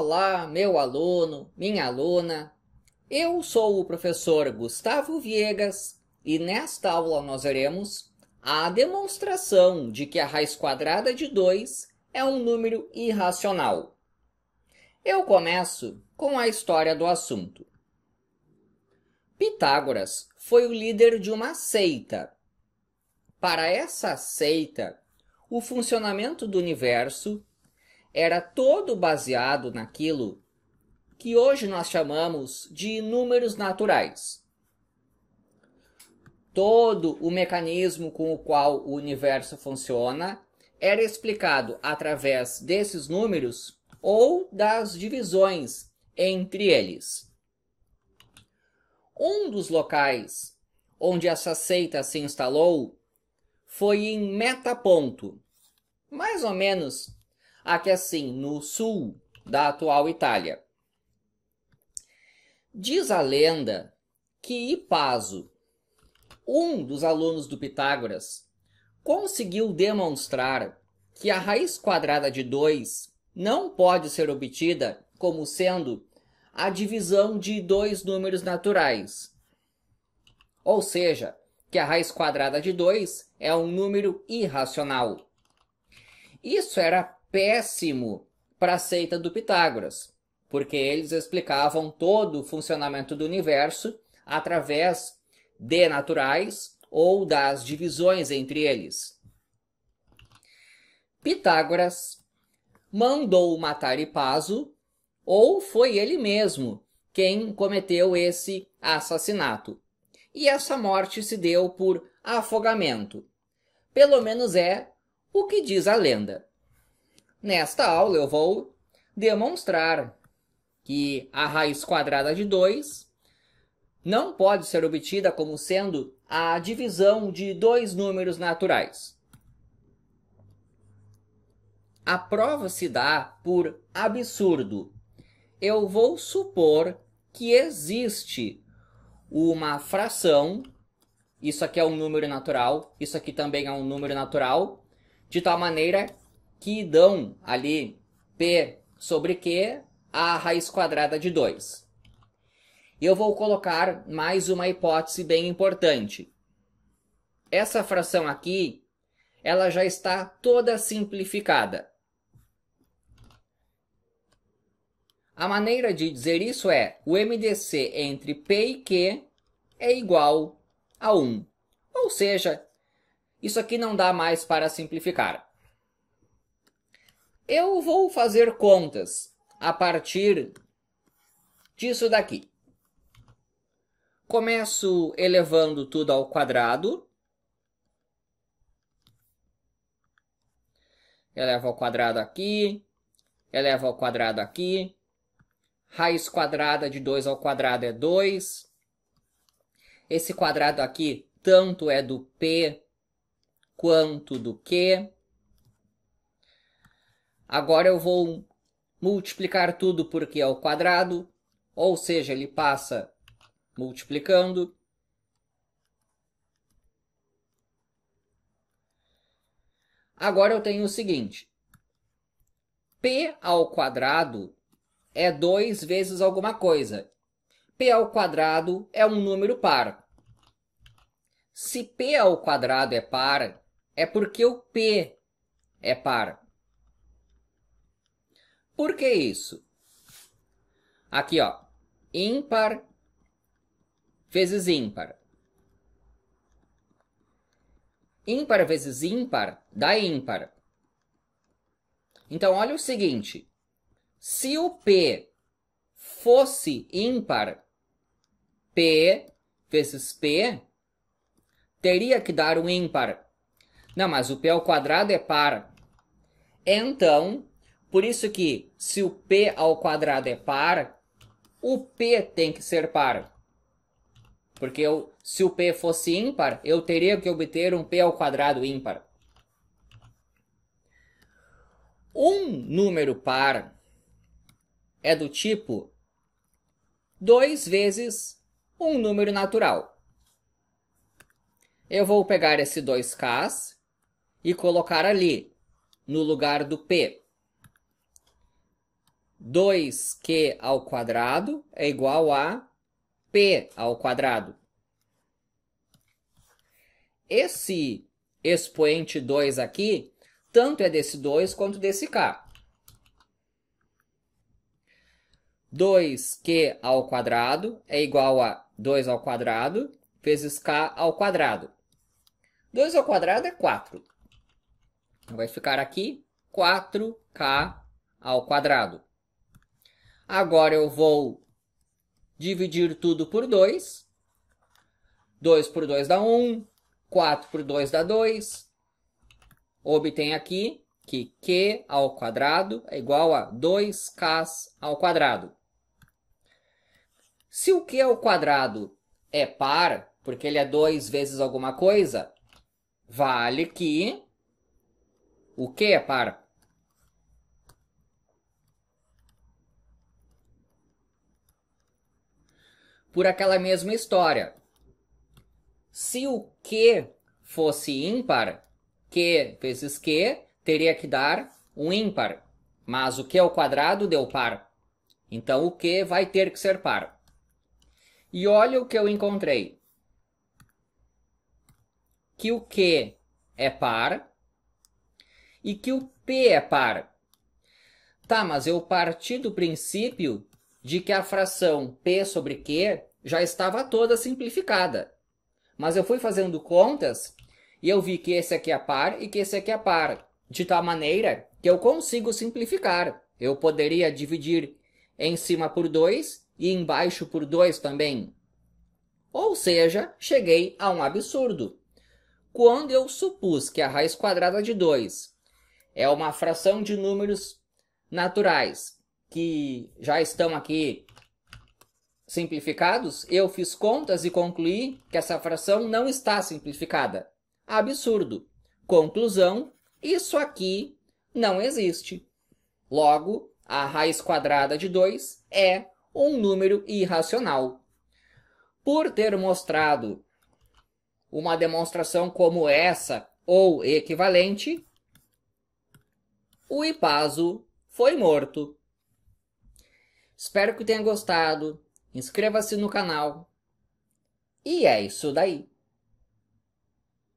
Olá, meu aluno, minha aluna. Eu sou o professor Gustavo Viegas e nesta aula nós veremos a demonstração de que a raiz quadrada de 2 é um número irracional. Eu começo com a história do assunto. Pitágoras foi o líder de uma seita. Para essa seita, o funcionamento do universo era todo baseado naquilo que hoje nós chamamos de números naturais. Todo o mecanismo com o qual o universo funciona era explicado através desses números ou das divisões entre eles. Um dos locais onde essa seita se instalou foi em Metaponto, mais ou menos aqui é assim no sul da atual Itália. Diz a lenda que Ipaso, um dos alunos do Pitágoras, conseguiu demonstrar que a raiz quadrada de 2 não pode ser obtida como sendo a divisão de dois números naturais. Ou seja, que a raiz quadrada de 2 é um número irracional. Isso era péssimo para a seita do Pitágoras, porque eles explicavam todo o funcionamento do universo através de naturais ou das divisões entre eles. Pitágoras mandou matar Hipaso, ou foi ele mesmo quem cometeu esse assassinato. E essa morte se deu por afogamento. Pelo menos é o que diz a lenda. Nesta aula eu vou demonstrar que a raiz quadrada de 2 não pode ser obtida como sendo a divisão de dois números naturais. A prova se dá por absurdo. Eu vou supor que existe uma fração, isso aqui é um número natural, isso aqui também é um número natural, de tal maneira que dão ali P sobre Q a raiz quadrada de 2. E eu vou colocar mais uma hipótese bem importante. Essa fração aqui, ela já está toda simplificada. A maneira de dizer isso é o MDC entre P e Q é igual a 1. Ou seja, isso aqui não dá mais para simplificar. Eu vou fazer contas a partir disso daqui. Começo elevando tudo ao quadrado. Eleva ao quadrado aqui. Eleva ao quadrado aqui. Raiz quadrada de 2 ao quadrado é 2. Esse quadrado aqui tanto é do P quanto do Q. Agora eu vou multiplicar tudo porque q é ao quadrado, ou seja, ele passa multiplicando. Agora eu tenho o seguinte, p ao quadrado é 2 vezes alguma coisa. p ao quadrado é um número par. Se p ao quadrado é par, é porque o p é par. Por que isso? Aqui, ó. Ímpar vezes ímpar. Ímpar vezes ímpar dá ímpar. Então, olha o seguinte. Se o P fosse ímpar, P vezes P teria que dar um ímpar. Não, mas o P ao quadrado é par. Então, por isso que se o p ao quadrado é par, o p tem que ser par. Porque eu, se o p fosse ímpar, eu teria que obter um p ao quadrado ímpar. Um número par é do tipo 2 vezes um número natural. Eu vou pegar esse 2 k e colocar ali, no lugar do p. 2q ao quadrado é igual a p ao quadrado. Esse expoente 2 aqui, tanto é desse 2 quanto desse k. 2q ao quadrado é igual a 2 ao quadrado vezes k ao quadrado. 2 ao quadrado é 4. Vai ficar aqui 4k ao quadrado. Agora eu vou dividir tudo por 2. 2 por 2 dá 1. Um, 4 por 2 dá 2. Obtém aqui que q ao quadrado é igual a 2k ao quadrado. Se o q ao quadrado é par, porque ele é 2 vezes alguma coisa, vale que o q é par. por aquela mesma história. Se o q fosse ímpar, q vezes q teria que dar um ímpar, mas o Q ao quadrado deu par. Então o q vai ter que ser par. E olha o que eu encontrei. Que o q é par e que o p é par. Tá, mas eu parti do princípio de que a fração p sobre q já estava toda simplificada. Mas eu fui fazendo contas e eu vi que esse aqui é par e que esse aqui é par, de tal maneira que eu consigo simplificar. Eu poderia dividir em cima por 2 e embaixo por 2 também. Ou seja, cheguei a um absurdo. Quando eu supus que a raiz quadrada de 2 é uma fração de números naturais que já estão aqui simplificados, eu fiz contas e concluí que essa fração não está simplificada. Absurdo. Conclusão, isso aqui não existe. Logo, a raiz quadrada de 2 é um número irracional. Por ter mostrado uma demonstração como essa ou equivalente, o Ipazo foi morto. Espero que tenha gostado. Inscreva-se no canal. E é isso daí.